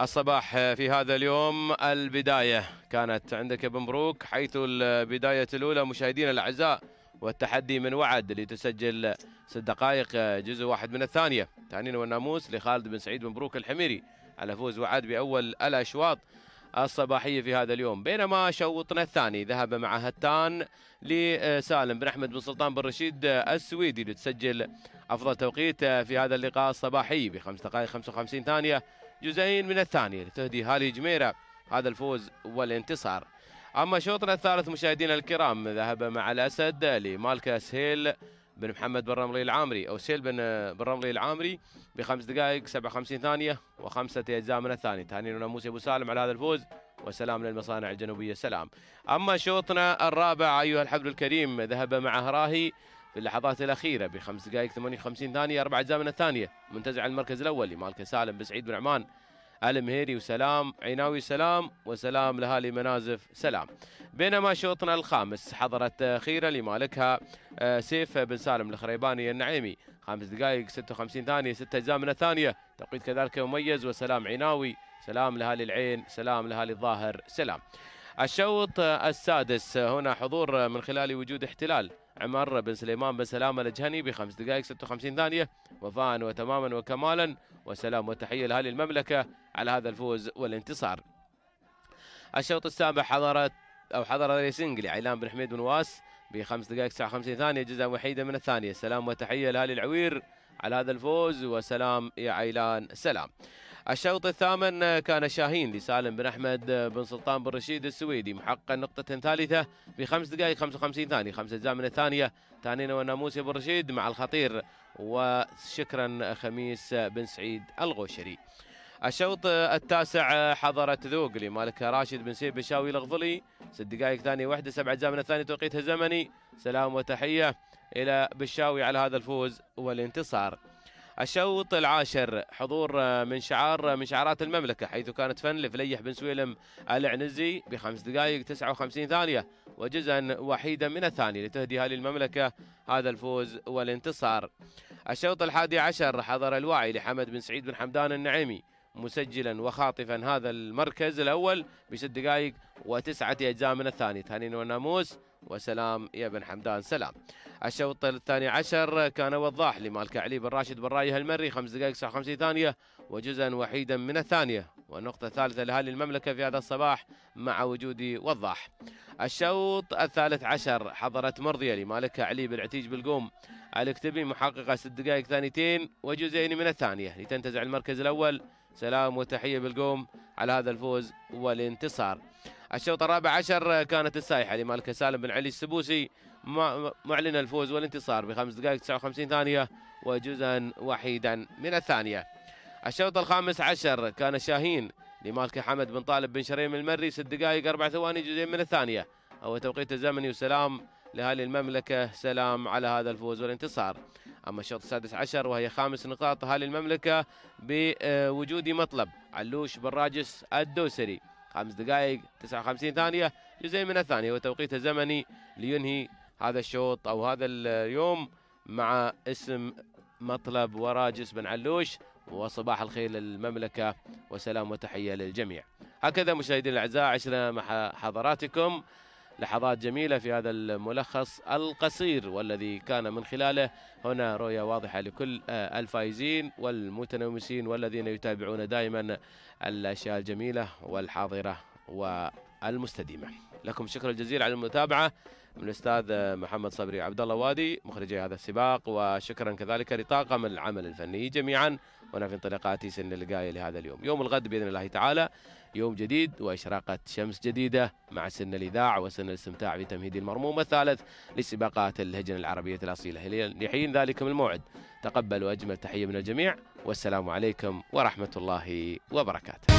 الصباح في هذا اليوم البداية كانت عندك يا مبروك حيث البداية الأولى مشاهدينا الأعزاء والتحدي من وعد لتسجل ست دقائق جزء واحد من الثانية تعنين والناموس لخالد بن سعيد بن مبروك الحميري على فوز وعد بأول الأشواط الصباحية في هذا اليوم بينما شوطنا الثاني ذهب مع هتان لسالم بن أحمد بن سلطان بن رشيد السويدي لتسجل أفضل توقيت في هذا اللقاء الصباحي بخمس دقائق 55 ثانية جزئين من الثانية لتهدي هالي جميرة هذا الفوز والانتصار أما شوطنا الثالث مشاهدينا الكرام ذهب مع الأسد لمالكا سهيل بن محمد بن رملي العامري أو سهيل بن بن رملي العامري بخمس دقائق 57 ثانية وخمسة أجزاء من الثانية تهانينا موسى أبو سالم على هذا الفوز وسلام للمصانع الجنوبية سلام أما شوطنا الرابع أيها الحبل الكريم ذهب مع هراهي في اللحظات الأخيرة بخمس دقائق 58 ثانية أربع أجزاء من الثانية منتزع المركز الأول لمالكه سالم بسعيد بن عمان المهيري وسلام عيناوي سلام وسلام لهالي منازف سلام بينما شوطنا الخامس حضرت أخيرة لمالكها آه، سيف بن سالم الخريباني النعيمي خمس دقائق 56 ثانية ستة أجزاء من الثانية توقيت كذلك مميز وسلام عيناوي سلام لهالي العين سلام لهالي الظاهر سلام الشوط السادس هنا حضور من خلال وجود احتلال عمر بن سليمان بن سلام الجهني بخمس دقائق 56 ثانية وفاء وتماما وكمالا وسلام وتحية لاهالي المملكة على هذا الفوز والانتصار الشوط السابع حضرت أو حضر ريسنج لعيلان بن حميد بن واس بخمس دقائق 59 ثانية جزء وحيدة من الثانية سلام وتحية لاهالي العوير على هذا الفوز وسلام يا عيلان سلام الشوط الثامن كان شاهين لسالم بن أحمد بن سلطان بن رشيد السويدي محقق نقطة ثالثة بخمس دقائق 55 ثانية خمسة أجزاء من الثانية ثانينا والناموس بن رشيد مع الخطير وشكرا خميس بن سعيد الغوشري الشوط التاسع حضرت ذوق لمالك راشد بن سيف بشاوي الغفلي ست دقائق ثانية واحدة سبعة أجزاء من الثانية توقيتها الزمني سلام وتحية إلى بشاوي على هذا الفوز والانتصار الشوط العاشر حضور آه، من شعار آه، من شعارات المملكة حيث كانت فن لفليح بن سويلم العنزي بخمس دقائق 59 ثانية وجزءا وحيدا من الثاني لتهديها للمملكة هذا الفوز والانتصار الشوط الحادي عشر حضر الوعي لحمد بن سعيد بن حمدان النعيمي مسجلا وخاطفا هذا المركز الأول بست دقائق وتسعة أجزاء من الثاني ثانين والناموس وسلام يا بن حمدان سلام الشوط الثاني عشر كان وضاح لمالك علي بن راشد بن رايه المري خمس دقائق 59 ثانية وجزءا وحيدا من الثانية والنقطة الثالثة لأهالي المملكة في هذا الصباح مع وجود وضاح الشوط الثالث عشر حضرت مرضية لمالك علي بن عتيج بالقوم الاكتبي محققة ست دقائق ثانيتين وجزئين من الثانية لتنتزع المركز الأول سلام وتحية بالقوم على هذا الفوز والانتصار الشوط الرابع عشر كانت السائحه لمالك سالم بن علي السبوسي معلن الفوز والانتصار بخمس دقائق 59 ثانيه وجزءا وحيدا من الثانيه. الشوط الخامس عشر كان شاهين لمالك حمد بن طالب بن شريم المري ست دقائق اربع ثواني جزئين من الثانيه هو توقيت الزمني وسلام لاهالي المملكه سلام على هذا الفوز والانتصار. اما الشوط السادس عشر وهي خامس نقاط اهالي المملكه بوجود مطلب علوش بن راجس الدوسري. خمس دقائق 59 ثانية جزء من الثانية وتوقيت الزمني لينهي هذا الشوط أو هذا اليوم مع اسم مطلب وراجس بن علوش وصباح الخير للمملكة وسلام وتحية للجميع هكذا مشاهدينا الأعزاء عشنا مع حضراتكم لحظات جميلة في هذا الملخص القصير والذي كان من خلاله هنا رؤية واضحة لكل آه، الفائزين والمتنمسين والذين يتابعون دائما الأشياء الجميلة والحاضرة و المستديمة لكم الشكر الجزيل على المتابعة من الأستاذ محمد صبري عبد الله وادي مخرجي هذا السباق وشكرا كذلك لطاقم العمل الفني جميعا وأنا في انطلاقاتي سن اللقاية لهذا اليوم يوم الغد بإذن الله تعالى يوم جديد وإشراقة شمس جديدة مع سن الإذاع وسن الاستمتاع بتمهيد المرموم الثالث لسباقات الهجن العربية الأصيلة لحين ذلك الموعد تقبلوا أجمل تحية من الجميع والسلام عليكم ورحمة الله وبركاته